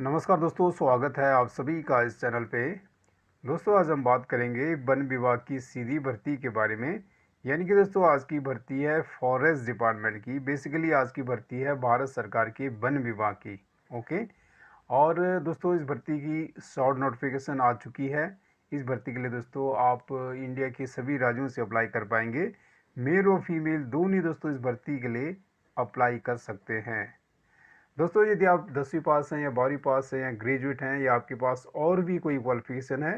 नमस्कार दोस्तों स्वागत है आप सभी का इस चैनल पे दोस्तों आज हम बात करेंगे वन विभाग की सीधी भर्ती के बारे में यानी कि दोस्तों आज की भर्ती है फॉरेस्ट डिपार्टमेंट की बेसिकली आज की भर्ती है भारत सरकार के वन विभाग की ओके और दोस्तों इस भर्ती की शॉर्ट नोटिफिकेशन आ चुकी है इस भर्ती के लिए दोस्तों आप इंडिया के सभी राज्यों से अप्लाई कर पाएंगे मेल और फीमेल दोनों दोस्तों इस भर्ती के लिए अप्लाई कर सकते हैं दोस्तों यदि आप दसवीं पास हैं या बारहवीं पास हैं या ग्रेजुएट हैं या आपके पास और भी कोई क्वालिफिकेशन है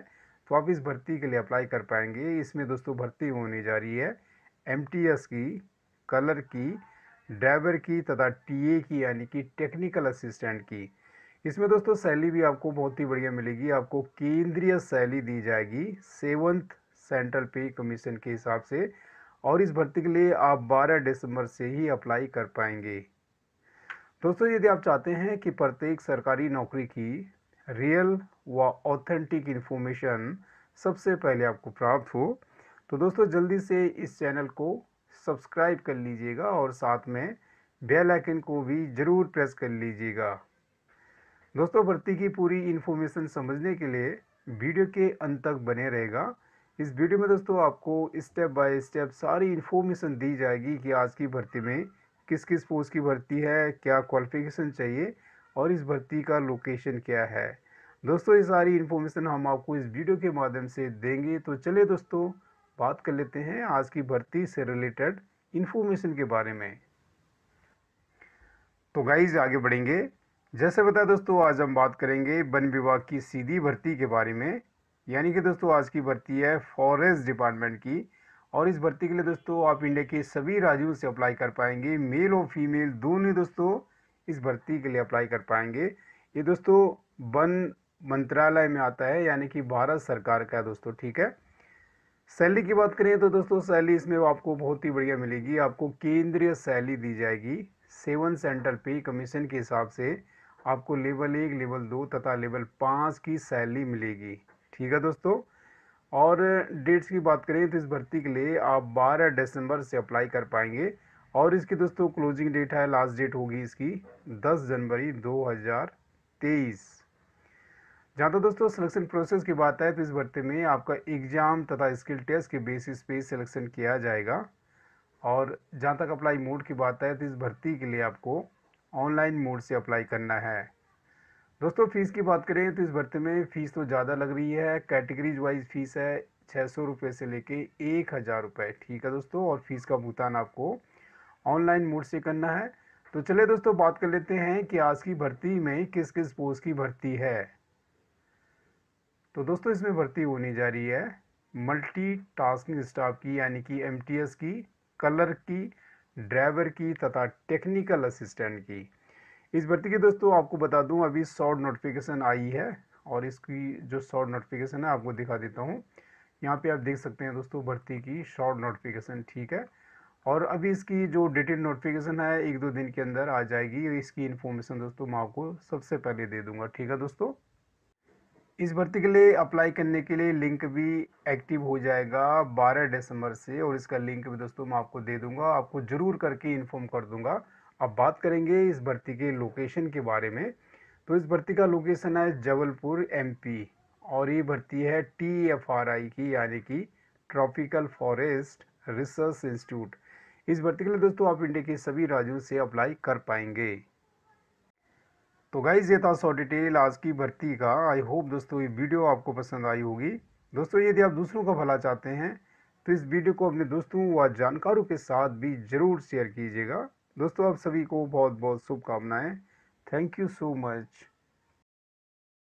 तो आप इस भर्ती के लिए अप्लाई कर पाएंगे इसमें दोस्तों भर्ती होने जा रही है एम की कलर की ड्राइवर की तथा टी की यानी कि टेक्निकल असिस्टेंट की इसमें दोस्तों सैली भी आपको बहुत ही बढ़िया मिलेगी आपको केंद्रीय सैली दी जाएगी सेवन्थ सेंट्रल पे कमीशन के हिसाब से और इस भर्ती के लिए आप 12 दिसंबर से ही अप्लाई कर पाएंगे दोस्तों यदि आप चाहते हैं कि प्रत्येक सरकारी नौकरी की रियल व ऑथेंटिक इन्फॉर्मेशन सबसे पहले आपको प्राप्त हो तो दोस्तों जल्दी से इस चैनल को सब्सक्राइब कर लीजिएगा और साथ में बेल आइकन को भी ज़रूर प्रेस कर लीजिएगा दोस्तों भर्ती की पूरी इन्फॉर्मेशन समझने के लिए वीडियो के अंत तक बने रहेगा इस वीडियो में दोस्तों आपको स्टेप बाय स्टेप सारी इन्फॉर्मेशन दी जाएगी कि आज की भर्ती में किस किस पोस्ट की भर्ती है क्या क्वालिफिकेशन चाहिए और इस भर्ती का लोकेशन क्या है दोस्तों ये सारी इन्फॉर्मेशन हम आपको इस वीडियो के माध्यम से देंगे तो चलिए दोस्तों बात कर लेते हैं आज की भर्ती से रिलेटेड इन्फॉर्मेशन के बारे में तो गाइज आगे बढ़ेंगे जैसे बताया दोस्तों आज हम बात करेंगे वन विभाग की सीधी भर्ती के बारे में यानी कि दोस्तों आज की भर्ती है फॉरेस्ट डिपार्टमेंट की और इस भर्ती के लिए दोस्तों आप इंडिया के सभी राज्यों से अप्लाई कर पाएंगे मेल और फीमेल दोनों दोस्तों इस भर्ती के लिए अप्लाई कर पाएंगे ये दोस्तों वन मंत्रालय में आता है यानी कि भारत सरकार का दोस्तों ठीक है सैलरी की बात करें तो दोस्तों सैलरी इसमें आपको बहुत ही बढ़िया मिलेगी आपको केंद्रीय सैलरी दी जाएगी सेवन सेंट्रल पे कमीशन के हिसाब से आपको लेवल एक लेवल दो तथा लेवल पाँच की सैलरी मिलेगी ठीक है दोस्तों और डेट्स की बात करें तो इस भर्ती के लिए आप 12 दिसंबर से अप्लाई कर पाएंगे और इसकी दोस्तों क्लोजिंग डेट है लास्ट डेट होगी इसकी 10 जनवरी 2023 जहाँ तक दोस्तों सिलेक्शन प्रोसेस की बात है तो इस भर्ती में आपका एग्ज़ाम तथा स्किल टेस्ट के बेसिस पे सिलेक्शन किया जाएगा और जहाँ तक अप्लाई मोड की बात है तो इस भर्ती के लिए आपको ऑनलाइन मोड से अप्लाई करना है दोस्तों फ़ीस की बात करें तो इस भर्ती में फ़ीस तो ज़्यादा लग रही है कैटेगरीज वाइज फ़ीस है छः सौ रुपये से लेके एक हज़ार रुपये ठीक है दोस्तों और फ़ीस का भुगतान आपको ऑनलाइन मोड से करना है तो चलिए दोस्तों बात कर लेते हैं कि आज की भर्ती में किस किस पोस्ट की भर्ती है तो दोस्तों इसमें भर्ती होने जा रही है मल्टी टास्किंग स्टाफ की यानी कि एम की कलर की ड्राइवर की तथा टेक्निकल असिस्टेंट की इस भर्ती की दोस्तों आपको बता दूं अभी शॉर्ट नोटिफिकेशन आई है और इसकी जो शॉर्ट नोटिफिकेशन है आपको दिखा देता हूं यहाँ पे आप देख सकते हैं दोस्तों भर्ती की शॉर्ट नोटिफिकेशन ठीक है और अभी इसकी जो डिटेल नोटिफिकेशन है एक दो दिन के अंदर आ जाएगी इसकी इन्फॉर्मेशन दोस्तों मैं आपको सबसे पहले दे दूंगा ठीक है दोस्तों इस भर्ती के लिए अप्लाई करने के लिए लिंक भी एक्टिव हो जाएगा 12 दिसंबर से और इसका लिंक भी दोस्तों मैं आपको दे दूंगा आपको ज़रूर करके इन्फॉर्म कर दूंगा अब बात करेंगे इस भर्ती के लोकेशन के बारे में तो इस भर्ती का लोकेशन है जबलपुर एमपी और ये भर्ती है टी एफ आर आई की यानी कि ट्रॉपिकल फॉरेस्ट रिसर्च इंस्टीट्यूट इस भर्ती के लिए दोस्तों आप इंडिया के सभी राज्यों से अप्लाई कर पाएंगे तो गाइज ये था सौ डिटेल आज की भर्ती का आई होप दोस्तों ये वीडियो आपको पसंद आई होगी दोस्तों यदि आप दूसरों का भला चाहते हैं तो इस वीडियो को अपने दोस्तों व जानकारों के साथ भी ज़रूर शेयर कीजिएगा दोस्तों आप सभी को बहुत बहुत शुभकामनाएं थैंक यू सो मच